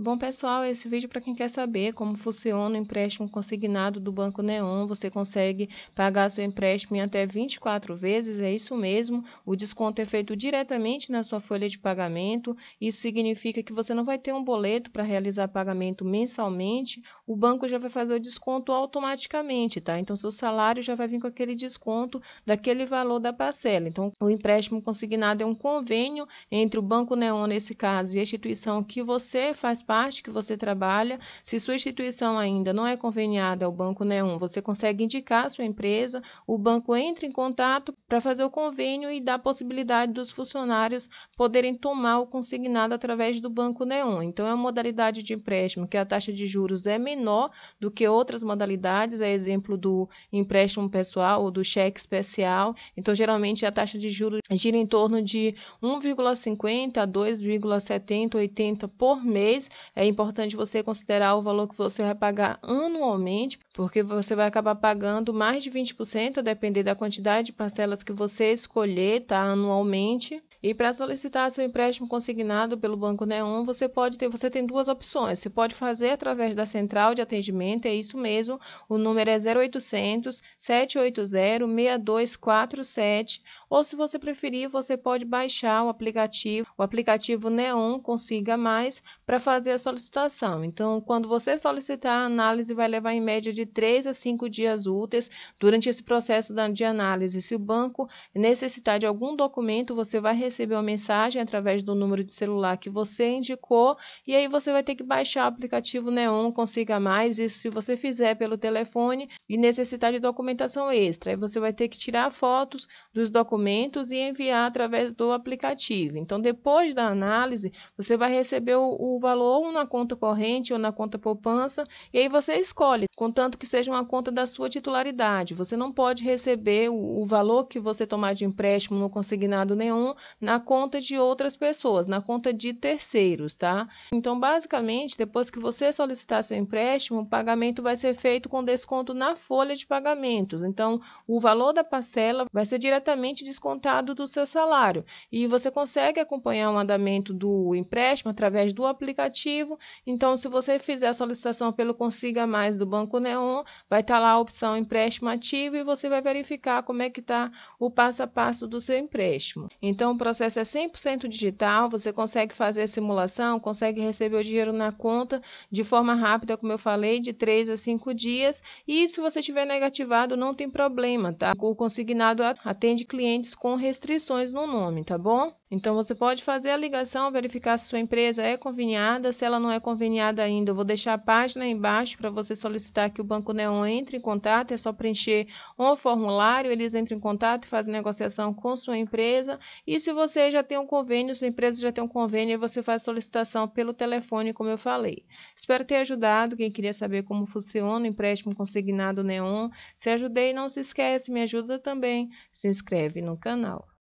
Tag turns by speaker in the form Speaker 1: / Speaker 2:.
Speaker 1: Bom, pessoal, esse vídeo é para quem quer saber como funciona o empréstimo consignado do Banco Neon. Você consegue pagar seu empréstimo em até 24 vezes, é isso mesmo. O desconto é feito diretamente na sua folha de pagamento. Isso significa que você não vai ter um boleto para realizar pagamento mensalmente. O banco já vai fazer o desconto automaticamente, tá? Então, seu salário já vai vir com aquele desconto daquele valor da parcela. Então, o empréstimo consignado é um convênio entre o Banco Neon, nesse caso, e a instituição que você faz parte que você trabalha. Se sua instituição ainda não é conveniada ao Banco Neon, você consegue indicar a sua empresa, o banco entra em contato para fazer o convênio e dá a possibilidade dos funcionários poderem tomar o consignado através do Banco Neon. Então, é uma modalidade de empréstimo que a taxa de juros é menor do que outras modalidades, é exemplo do empréstimo pessoal ou do cheque especial. Então, geralmente, a taxa de juros gira em torno de 1,50 a 2,70, 80 por mês, é importante você considerar o valor que você vai pagar anualmente, porque você vai acabar pagando mais de 20%, a depender da quantidade de parcelas que você escolher tá, anualmente. E para solicitar seu empréstimo consignado pelo Banco Neon, você pode ter, você tem duas opções. Você pode fazer através da central de atendimento, é isso mesmo. O número é 0800 780 6247, ou se você preferir, você pode baixar o aplicativo, o aplicativo Neon Consiga Mais para fazer a solicitação. Então, quando você solicitar a análise vai levar em média de 3 a 5 dias úteis durante esse processo de análise. Se o banco necessitar de algum documento, você vai recebeu a mensagem através do número de celular que você indicou, e aí você vai ter que baixar o aplicativo Neon Consiga Mais, isso se você fizer pelo telefone e necessitar de documentação extra. Aí você vai ter que tirar fotos dos documentos e enviar através do aplicativo. Então, depois da análise, você vai receber o, o valor ou na conta corrente ou na conta poupança, e aí você escolhe, contanto que seja uma conta da sua titularidade. Você não pode receber o, o valor que você tomar de empréstimo no consignado nenhum na conta de outras pessoas, na conta de terceiros, tá? Então, basicamente, depois que você solicitar seu empréstimo, o pagamento vai ser feito com desconto na folha de pagamentos. Então, o valor da parcela vai ser diretamente descontado do seu salário e você consegue acompanhar o andamento do empréstimo através do aplicativo. Então, se você fizer a solicitação pelo Consiga Mais do Banco Neon, vai estar tá lá a opção empréstimo ativo e você vai verificar como é que está o passo a passo do seu empréstimo. Então, o processo é 100% digital, você consegue fazer a simulação, consegue receber o dinheiro na conta de forma rápida, como eu falei, de 3 a 5 dias. E se você tiver negativado, não tem problema, tá? O consignado atende clientes com restrições no nome, tá bom? Então, você pode fazer a ligação, verificar se sua empresa é conveniada. Se ela não é conveniada ainda, eu vou deixar a página aí embaixo para você solicitar que o Banco Neon entre em contato. É só preencher um formulário, eles entram em contato e fazem negociação com sua empresa. E se você já tem um convênio, sua empresa já tem um convênio, você faz solicitação pelo telefone, como eu falei. Espero ter ajudado. Quem queria saber como funciona o empréstimo consignado Neon, se ajudei, não se esquece, me ajuda também. Se inscreve no canal.